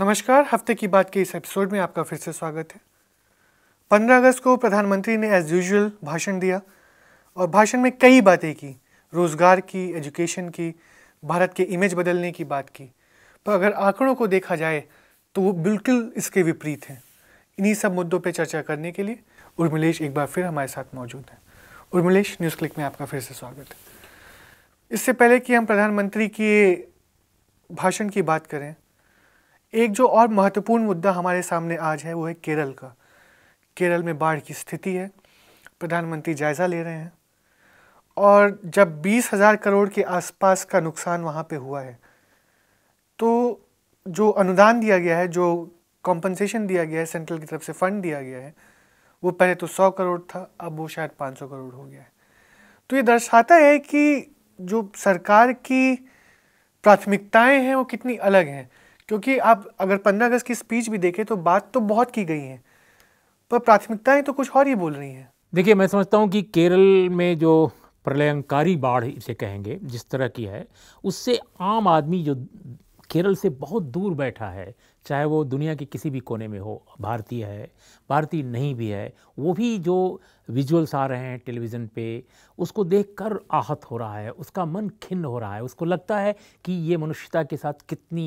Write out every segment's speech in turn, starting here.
नमस्कार हफ्ते की बात के इस एपिसोड में आपका फिर से स्वागत है 15 अगस्त को प्रधानमंत्री ने एज यूजल भाषण दिया और भाषण में कई बातें की रोज़गार की एजुकेशन की भारत के इमेज बदलने की बात की पर अगर आंकड़ों को देखा जाए तो वो बिल्कुल इसके विपरीत हैं इन्हीं सब मुद्दों पर चर्चा करने के लिए उर्मिलेश एक बार फिर हमारे साथ मौजूद हैं उर्मिलेश न्यूज़ क्लिक में आपका फिर से स्वागत है इससे पहले कि हम प्रधानमंत्री के भाषण की बात करें एक जो और महत्वपूर्ण मुद्दा हमारे सामने आज है वो है केरल का केरल में बाढ़ की स्थिति है प्रधानमंत्री जायज़ा ले रहे हैं और जब बीस हज़ार करोड़ के आसपास का नुकसान वहाँ पे हुआ है तो जो अनुदान दिया गया है जो कॉम्पनसेशन दिया गया है सेंट्रल की तरफ से फंड दिया गया है वो पहले तो सौ करोड़ था अब वो शायद पाँच सौ करोड़ हो गया है तो ये दर्शाता है कि जो सरकार की प्राथमिकताएं हैं वो कितनी अलग हैं क्योंकि आप अगर पंद्रह अगस्त की स्पीच भी देखें तो बात तो बहुत की गई है पर प्राथमिकताएं तो कुछ और ही बोल रही हैं देखिए मैं समझता हूँ कि केरल में जो प्रलयंकारी बाढ़ इसे कहेंगे जिस तरह की है उससे आम आदमी जो केरल से बहुत दूर बैठा है चाहे वो दुनिया के किसी भी कोने में हो भारतीय है भारतीय नहीं भी है वो भी जो विजुअल्स आ रहे हैं टेलीविज़न पे उसको देखकर आहत हो रहा है उसका मन खिन्न हो रहा है उसको लगता है कि ये मनुष्यता के साथ कितनी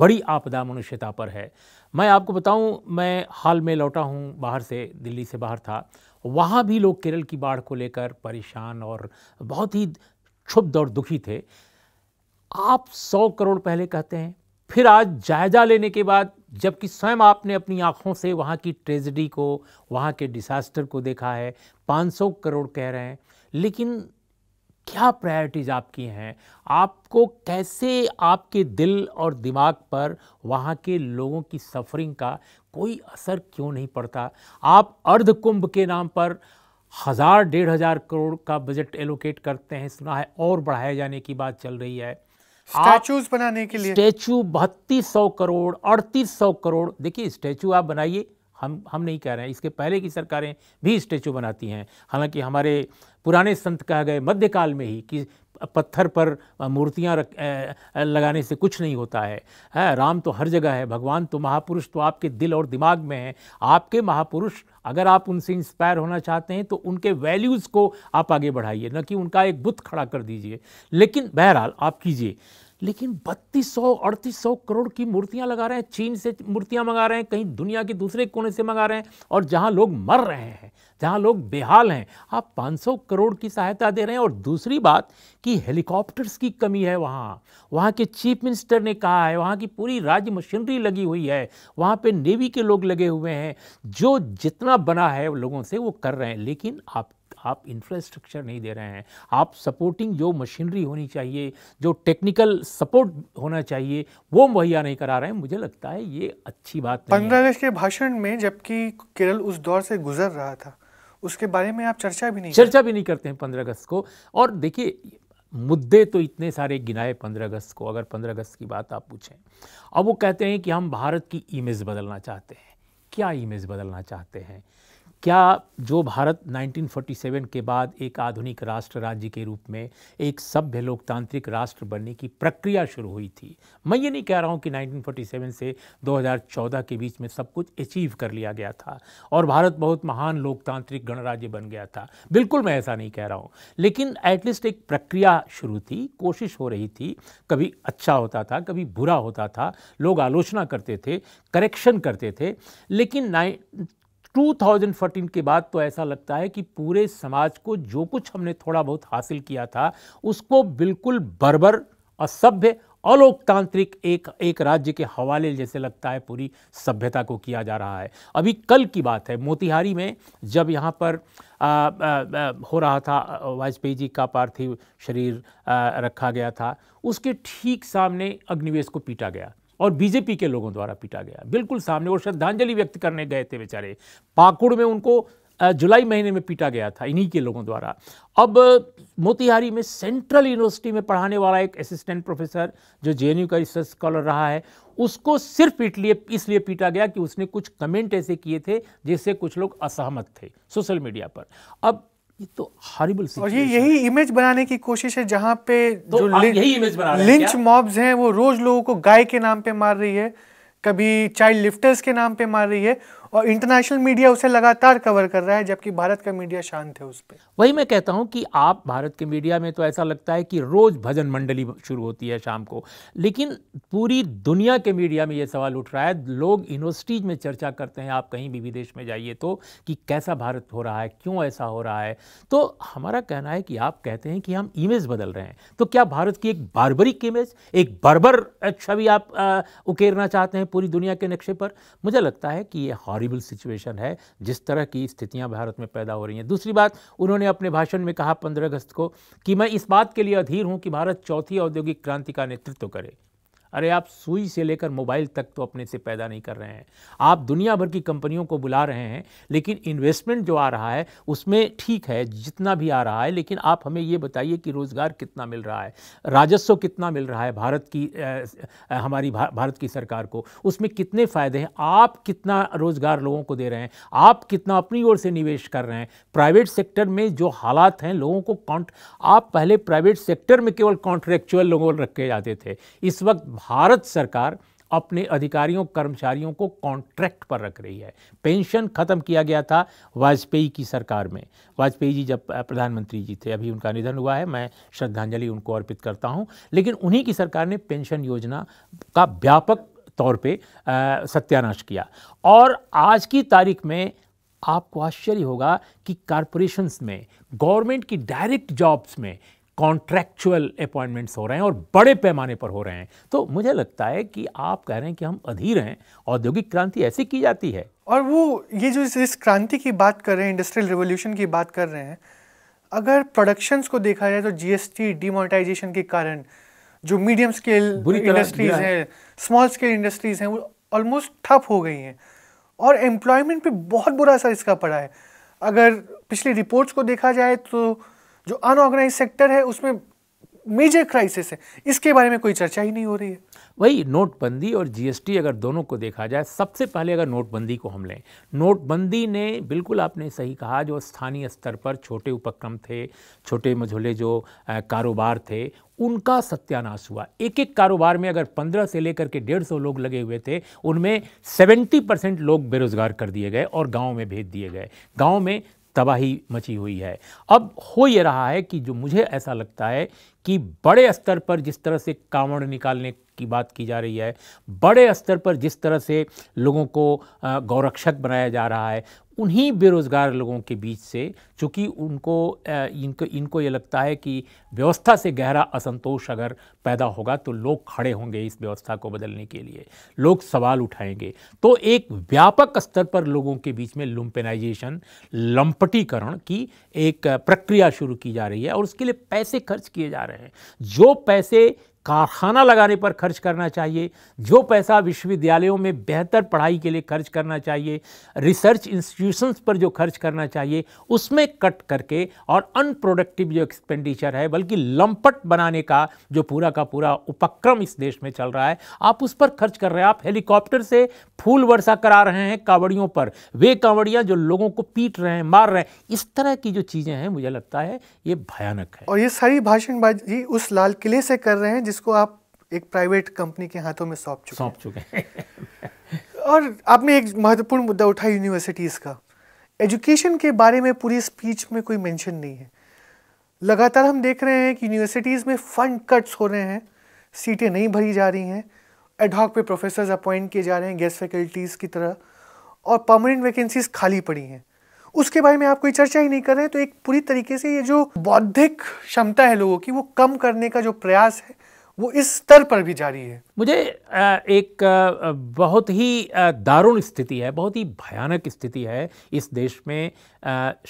बड़ी आपदा मनुष्यता पर है मैं आपको बताऊं मैं हाल में लौटा हूं बाहर से दिल्ली से बाहर था वहाँ भी लोग केरल की बाढ़ को लेकर परेशान और बहुत ही क्षुब्ध और दुखी थे आप सौ करोड़ पहले कहते हैं फिर आज जायजा लेने के बाद जबकि स्वयं आपने अपनी आँखों से वहाँ की ट्रेजडी को वहाँ के डिसास्टर को देखा है 500 करोड़ कह रहे हैं लेकिन क्या प्रायोरिटीज़ आपकी हैं आपको कैसे आपके दिल और दिमाग पर वहाँ के लोगों की सफरिंग का कोई असर क्यों नहीं पड़ता आप अर्ध कुंभ के नाम पर हज़ार डेढ़ हज़ार करोड़ का बजट एलोकेट करते हैं सुना है और बढ़ाए जाने की बात चल रही है स्टैचूज बनाने के लिए स्टैचू बत्तीस सौ करोड़ अड़तीस सौ करोड़ देखिए स्टैचू आप बनाइए हम हम नहीं कह रहे हैं इसके पहले की सरकारें भी स्टैचू बनाती हैं हालांकि हमारे पुराने संत कह गए मध्यकाल में ही कि पत्थर पर मूर्तियाँ लगाने से कुछ नहीं होता है है राम तो हर जगह है भगवान तो महापुरुष तो आपके दिल और दिमाग में है आपके महापुरुष अगर आप उनसे इंस्पायर होना चाहते हैं तो उनके वैल्यूज़ को आप आगे बढ़ाइए न कि उनका एक बुत खड़ा कर दीजिए लेकिन बहरहाल आप कीजिए लेकिन बत्तीस सौ अड़तीस सौ करोड़ की मूर्तियां लगा रहे हैं चीन से मूर्तियां मंगा रहे हैं कहीं दुनिया के दूसरे कोने से मंगा रहे हैं और जहां लोग मर रहे हैं जहां लोग बेहाल हैं आप 500 करोड़ की सहायता दे रहे हैं और दूसरी बात कि हेलीकॉप्टर्स की कमी है वहाँ वहाँ के चीफ मिनिस्टर ने कहा है वहाँ की पूरी राज्य मशीनरी लगी हुई है वहाँ पे नेवी के लोग लगे हुए हैं जो जितना बना है लोगों से वो कर रहे हैं लेकिन आप आप इंफ्रास्ट्रक्चर नहीं दे रहे हैं आप सपोर्टिंग जो मशीनरी होनी चाहिए जो टेक्निकल सपोर्ट होना चाहिए वो मुहैया नहीं करा रहे हैं मुझे लगता है ये अच्छी बात अगस्त के भाषण में जबकि केरल उस दौर से गुजर रहा था उसके बारे में आप चर्चा भी नहीं चर्चा भी नहीं करते हैं पंद्रह अगस्त को और देखिए मुद्दे तो इतने सारे गिनाए पंद्रह अगस्त को अगर पंद्रह अगस्त की बात आप पूछें अब वो कहते हैं कि हम भारत की इमेज बदलना चाहते हैं क्या इमेज बदलना चाहते हैं क्या जो भारत 1947 के बाद एक आधुनिक राष्ट्र राज्य के रूप में एक सभ्य लोकतांत्रिक राष्ट्र बनने की प्रक्रिया शुरू हुई थी मैं ये नहीं कह रहा हूँ कि 1947 से 2014 के बीच में सब कुछ अचीव कर लिया गया था और भारत बहुत महान लोकतांत्रिक गणराज्य बन गया था बिल्कुल मैं ऐसा नहीं कह रहा हूँ लेकिन एटलीस्ट एक प्रक्रिया शुरू थी कोशिश हो रही थी कभी अच्छा होता था कभी बुरा होता था लोग आलोचना करते थे करेक्शन करते थे लेकिन 2014 के बाद तो ऐसा लगता है कि पूरे समाज को जो कुछ हमने थोड़ा बहुत हासिल किया था उसको बिल्कुल बर्बर असभ्य अलोकतांत्रिक एक एक राज्य के हवाले जैसे लगता है पूरी सभ्यता को किया जा रहा है अभी कल की बात है मोतिहारी में जब यहाँ पर आ, आ, आ, हो रहा था वाजपेयी जी का पार्थिव शरीर आ, रखा गया था उसके ठीक सामने अग्निवेश को पीटा गया और बीजेपी के लोगों द्वारा पीटा गया बिल्कुल सामने वो श्रद्धांजलि व्यक्त करने गए थे बेचारे पाकुड़ में उनको जुलाई महीने में पीटा गया था इन्हीं के लोगों द्वारा अब मोतिहारी में सेंट्रल यूनिवर्सिटी में पढ़ाने वाला एक असिस्टेंट प्रोफेसर जो जे का रिसर्च स्कॉलर रहा है उसको सिर्फ पीट लिए इसलिए पीटा गया कि उसने कुछ कमेंट ऐसे किए थे जिससे कुछ लोग असहमत थे सोशल मीडिया पर अब ये तो हॉरिबल और ये यही इमेज बनाने की कोशिश है जहाँ पे तो जो यही इमेज बना रहे लिंच मॉब्स हैं वो रोज लोगों को गाय के नाम पे मार रही है कभी चाइल्ड लिफ्टर्स के नाम पे मार रही है और इंटरनेशनल मीडिया उसे लगातार कवर कर रहा है जबकि भारत का मीडिया शांत है उस पर वही मैं कहता हूँ कि आप भारत के मीडिया में तो ऐसा लगता है कि रोज़ भजन मंडली शुरू होती है शाम को लेकिन पूरी दुनिया के मीडिया में ये सवाल उठ रहा है लोग यूनिवर्सिटीज़ में चर्चा करते हैं आप कहीं भी विदेश में जाइए तो कि कैसा भारत हो रहा है क्यों ऐसा हो रहा है तो हमारा कहना है कि आप कहते हैं कि हम इमेज बदल रहे हैं तो क्या भारत की एक बारबरिक इमेज एक बर्बर छवि आप उकेरना चाहते हैं पूरी दुनिया के नक्शे पर मुझे लगता है कि ये हॉर हॉरिबल सिचुएशन है जिस तरह की स्थितियां भारत में पैदा हो रही हैं दूसरी बात उन्होंने अपने भाषण में कहा पंद्रह अगस्त को कि मैं इस बात के लिए अधीर हूं कि भारत चौथी औद्योगिक क्रांति का नेतृत्व करे अरे आप सुई से लेकर मोबाइल तक तो अपने से पैदा नहीं कर रहे हैं आप दुनिया भर की कंपनियों को बुला रहे हैं लेकिन इन्वेस्टमेंट जो आ रहा है उसमें ठीक है जितना भी आ रहा है लेकिन आप हमें ये बताइए कि रोज़गार कितना मिल रहा है राजस्व कितना मिल रहा है भारत की आ, हमारी भा, भारत की सरकार को उसमें कितने फ़ायदे हैं आप कितना रोज़गार लोगों को दे रहे हैं आप कितना अपनी ओर से निवेश कर रहे हैं प्राइवेट सेक्टर में जो हालात हैं लोगों को कॉन्ट आप पहले प्राइवेट सेक्टर में केवल कॉन्ट्रेक्चुअल लोगों रखे जाते थे इस वक्त भारत सरकार अपने अधिकारियों कर्मचारियों को कॉन्ट्रैक्ट पर रख रही है पेंशन खत्म किया गया था वाजपेयी की सरकार में वाजपेयी जी जब प्रधानमंत्री जी थे अभी उनका निधन हुआ है मैं श्रद्धांजलि उनको अर्पित करता हूं लेकिन उन्हीं की सरकार ने पेंशन योजना का व्यापक तौर पे सत्यानाश किया और आज की तारीख में आपको आश्चर्य होगा कि कारपोरेशंस में गवर्नमेंट की डायरेक्ट जॉब्स में कॉन्ट्रैक्चुअल अपॉइंटमेंट्स हो रहे हैं और बड़े पैमाने पर हो रहे हैं तो मुझे लगता है कि आप कह रहे हैं कि हम अधीर हैं औद्योगिक क्रांति ऐसी की जाती है और वो ये जो इस, इस क्रांति की बात कर रहे हैं इंडस्ट्रियल रिवोल्यूशन की बात कर रहे हैं अगर प्रोडक्शंस को देखा जाए तो जीएसटी डिमोनिटाइजेशन के कारण जो मीडियम स्केल इंडस्ट्रीज हैं स्मॉल स्केल इंडस्ट्रीज हैं वो ऑलमोस्ट ठप हो गई हैं और एम्प्लॉयमेंट पे बहुत बुरा असर इसका पड़ा है अगर पिछली रिपोर्ट्स को देखा जाए तो जो अनऑर्गेनाइज सेक्टर है उसमें मेजर क्राइसिस है इसके बारे में कोई चर्चा ही नहीं हो रही है वही नोटबंदी और जीएसटी अगर दोनों को देखा जाए सबसे पहले अगर नोटबंदी को हम लें नोटबंदी ने बिल्कुल आपने सही कहा जो स्थानीय स्तर पर छोटे उपक्रम थे छोटे मझोले जो कारोबार थे उनका सत्यानाश हुआ एक एक कारोबार में अगर पंद्रह से लेकर के डेढ़ सौ लोग लगे हुए थे उनमें सेवेंटी परसेंट लोग बेरोजगार कर दिए गए और गांव में भेज दिए गए गांव में तबाही मची हुई है अब हो ये रहा है कि जो मुझे ऐसा लगता है कि बड़े स्तर पर जिस तरह से कांवड़ निकालने की बात की जा रही है बड़े स्तर पर जिस तरह से लोगों को गौरक्षक बनाया जा रहा है उन्हीं बेरोज़गार लोगों के बीच से चूँकि उनको इनको इनको ये लगता है कि व्यवस्था से गहरा असंतोष अगर पैदा होगा तो लोग खड़े होंगे इस व्यवस्था को बदलने के लिए लोग सवाल उठाएंगे तो एक व्यापक स्तर पर लोगों के बीच में लुम्पेनाइजेशन लंपटीकरण की एक प्रक्रिया शुरू की जा रही है और उसके लिए पैसे खर्च किए जा रहे हैं जो पैसे कारखाना लगाने पर खर्च करना चाहिए जो पैसा विश्वविद्यालयों में बेहतर पढ़ाई के लिए खर्च करना चाहिए रिसर्च इंस्टीट्यूशंस पर जो खर्च करना चाहिए उसमें कट करके और अनप्रोडक्टिव जो एक्सपेंडिचर है बल्कि लंपट बनाने का जो पूरा का पूरा उपक्रम इस देश में चल रहा है आप उस पर खर्च कर रहे हैं आप हेलीकॉप्टर से फूल वर्षा करा रहे हैं कावड़ियों पर वे कांवड़ियाँ जो लोगों को पीट रहे हैं मार रहे हैं इस तरह की जो चीज़ें हैं मुझे लगता है ये भयानक है और ये सारी भाषण उस लाल किले से कर रहे हैं जिसको आप एक प्राइवेट कंपनी के हाथों में सौंप चुके सौंप चुके और आपने एक महत्वपूर्ण मुद्दा उठा यूनिवर्सिटीज़ का एजुकेशन के बारे में पूरी स्पीच में कोई मेंशन नहीं है लगातार हम देख रहे हैं कि यूनिवर्सिटीज़ में फंड कट्स हो रहे हैं सीटें नहीं भरी जा रही हैं एडहॉक पे प्रोफेसर अपॉइंट किए जा रहे हैं गेस्ट फैकल्टीज़ की तरह और परमानेंट वैकेंसीज खाली पड़ी हैं उसके बारे में आप कोई चर्चा ही नहीं कर रहे हैं तो एक पूरी तरीके से ये जो बौद्धिक क्षमता है लोगों की वो कम करने का जो प्रयास है वो इस स्तर पर भी जारी है मुझे एक बहुत ही दारुण स्थिति है बहुत ही भयानक स्थिति है इस देश में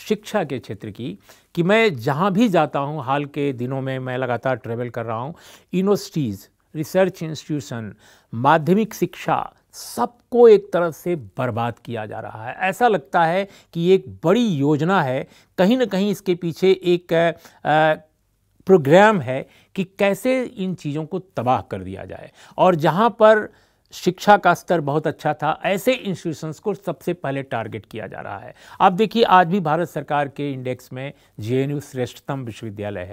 शिक्षा के क्षेत्र की कि मैं जहाँ भी जाता हूँ हाल के दिनों में मैं लगातार ट्रेवल कर रहा हूँ यूनिवर्सिटीज़ रिसर्च इंस्टीट्यूशन माध्यमिक शिक्षा सबको एक तरह से बर्बाद किया जा रहा है ऐसा लगता है कि एक बड़ी योजना है कहीं ना कहीं इसके पीछे एक आ, प्रोग्राम है कि कैसे इन चीज़ों को तबाह कर दिया जाए और जहाँ पर शिक्षा का स्तर बहुत अच्छा था ऐसे इंस्टीट्यूशंस को सबसे पहले टारगेट किया जा रहा है आप देखिए आज भी भारत सरकार के इंडेक्स में जे श्रेष्ठतम विश्वविद्यालय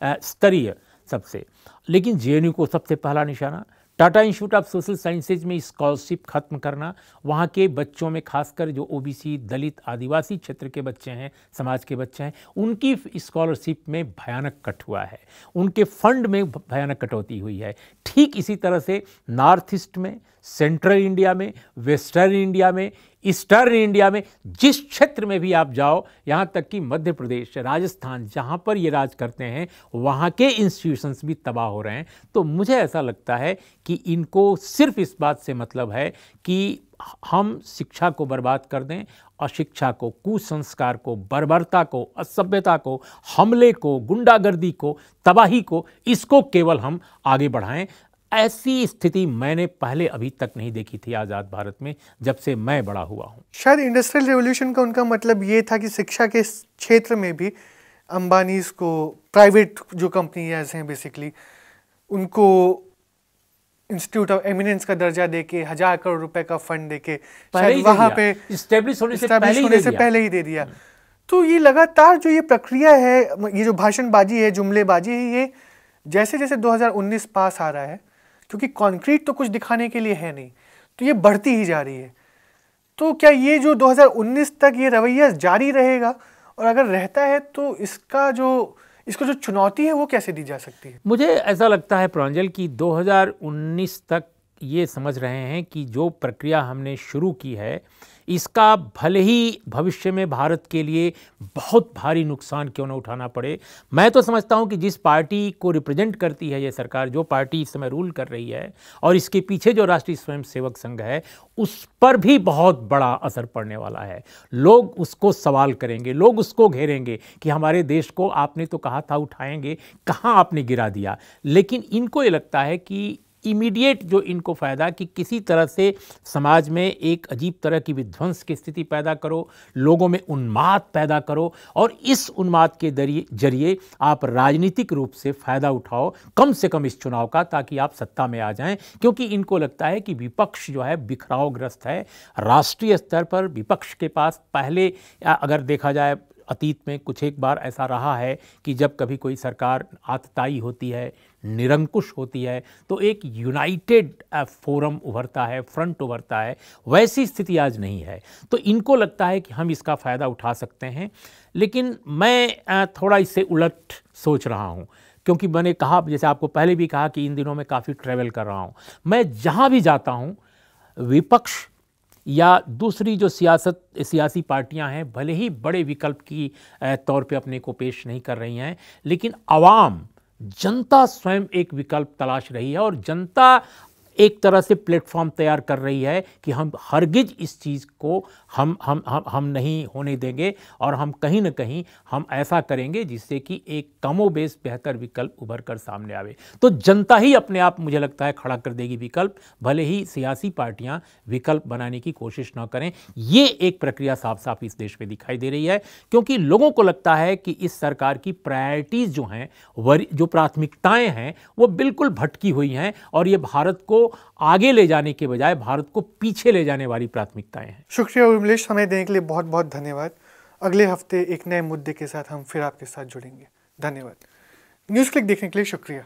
है स्तरीय सबसे लेकिन जे को सबसे पहला निशाना Tata institute of social sciences में स्कॉलरशिप खत्म करना वहाँ के बच्चों में खासकर जो ओबीसी दलित आदिवासी क्षेत्र के बच्चे हैं समाज के बच्चे हैं उनकी स्कॉलरशिप में भयानक कट हुआ है उनके फंड में भयानक कटौती हुई है ठीक इसी तरह से नॉर्थ ईस्ट में सेंट्रल इंडिया में वेस्टर्न इंडिया में ईस्टर्न इंडिया में जिस क्षेत्र में भी आप जाओ यहाँ तक कि मध्य प्रदेश राजस्थान जहाँ पर ये राज करते हैं वहाँ के इंस्टीट्यूशंस भी तबाह हो रहे हैं तो मुझे ऐसा लगता है कि इनको सिर्फ इस बात से मतलब है कि हम शिक्षा को बर्बाद कर दें अशिक्षा को कुसंस्कार को बर्बरता को असभ्यता को हमले को गुंडागर्दी को तबाही को इसको केवल हम आगे बढ़ाएं ऐसी स्थिति मैंने पहले अभी तक नहीं देखी थी आज़ाद भारत में जब से मैं बड़ा हुआ हूँ शायद इंडस्ट्रियल रेवोल्यूशन का उनका मतलब ये था कि शिक्षा के क्षेत्र में भी अंबानीज को प्राइवेट जो कंपनी हैं बेसिकली उनको इंस्टीट्यूट ऑफ एमिनेंस का दर्जा देके हजार करोड़ रुपए का फंड देके शायद पे स्टेब्लिश होने से पहले होने से पहले ही दे दिया हम्म। तो ये लगातार जो ये प्रक्रिया है ये जो भाषणबाजी है जुमलेबाजी है ये जैसे जैसे 2019 पास आ रहा है क्योंकि कॉन्क्रीट तो कुछ दिखाने के लिए है नहीं तो ये बढ़ती ही जा रही है तो क्या ये जो 2019 तक ये रवैया जारी रहेगा और अगर रहता है तो इसका जो इसको जो चुनौती है वो कैसे दी जा सकती है मुझे ऐसा लगता है प्रांजल कि 2019 तक ये समझ रहे हैं कि जो प्रक्रिया हमने शुरू की है इसका भले ही भविष्य में भारत के लिए बहुत भारी नुकसान क्यों ना उठाना पड़े मैं तो समझता हूँ कि जिस पार्टी को रिप्रेजेंट करती है यह सरकार जो पार्टी इस समय रूल कर रही है और इसके पीछे जो राष्ट्रीय स्वयंसेवक संघ है उस पर भी बहुत बड़ा असर पड़ने वाला है लोग उसको सवाल करेंगे लोग उसको घेरेंगे कि हमारे देश को आपने तो कहा था उठाएंगे कहाँ आपने गिरा दिया लेकिन इनको ये लगता है कि इमीडिएट जो इनको फ़ायदा कि किसी तरह से समाज में एक अजीब तरह की विध्वंस की स्थिति पैदा करो लोगों में उन्माद पैदा करो और इस उन्माद के जरिए आप राजनीतिक रूप से फ़ायदा उठाओ कम से कम इस चुनाव का ताकि आप सत्ता में आ जाएं क्योंकि इनको लगता है कि विपक्ष जो है बिखरावग्रस्त है राष्ट्रीय स्तर पर विपक्ष के पास पहले अगर देखा जाए अतीत में कुछ एक बार ऐसा रहा है कि जब कभी कोई सरकार आतताई होती है निरंकुश होती है तो एक यूनाइटेड फोरम उभरता है फ्रंट उभरता है वैसी स्थिति आज नहीं है तो इनको लगता है कि हम इसका फ़ायदा उठा सकते हैं लेकिन मैं थोड़ा इससे उलट सोच रहा हूँ क्योंकि मैंने कहा जैसे आपको पहले भी कहा कि इन दिनों में काफ़ी ट्रैवल कर रहा हूँ मैं जहाँ भी जाता हूँ विपक्ष या दूसरी जो सियासत सियासी पार्टियां हैं भले ही बड़े विकल्प की तौर पे अपने को पेश नहीं कर रही हैं लेकिन आवाम जनता स्वयं एक विकल्प तलाश रही है और जनता एक तरह से प्लेटफॉर्म तैयार कर रही है कि हम हरगिज इस चीज़ को हम हम हम हम नहीं होने देंगे और हम कहीं ना कहीं हम ऐसा करेंगे जिससे कि एक कमो बेहतर विकल्प उभर कर सामने आवे तो जनता ही अपने आप मुझे लगता है खड़ा कर देगी विकल्प भले ही सियासी पार्टियां विकल्प बनाने की कोशिश ना करें ये एक प्रक्रिया साफ साफ इस देश में दिखाई दे रही है क्योंकि लोगों को लगता है कि इस सरकार की प्रायोरिटीज़ जो हैं जो प्राथमिकताएँ हैं वो बिल्कुल भटकी हुई हैं और ये भारत को आगे ले जाने के बजाय भारत को पीछे ले जाने वाली प्राथमिकताएं हैं शुक्रिया विमलेश हमें देने के लिए बहुत बहुत धन्यवाद अगले हफ्ते एक नए मुद्दे के साथ हम फिर आपके साथ जुड़ेंगे धन्यवाद न्यूज़ क्लिक देखने के लिए शुक्रिया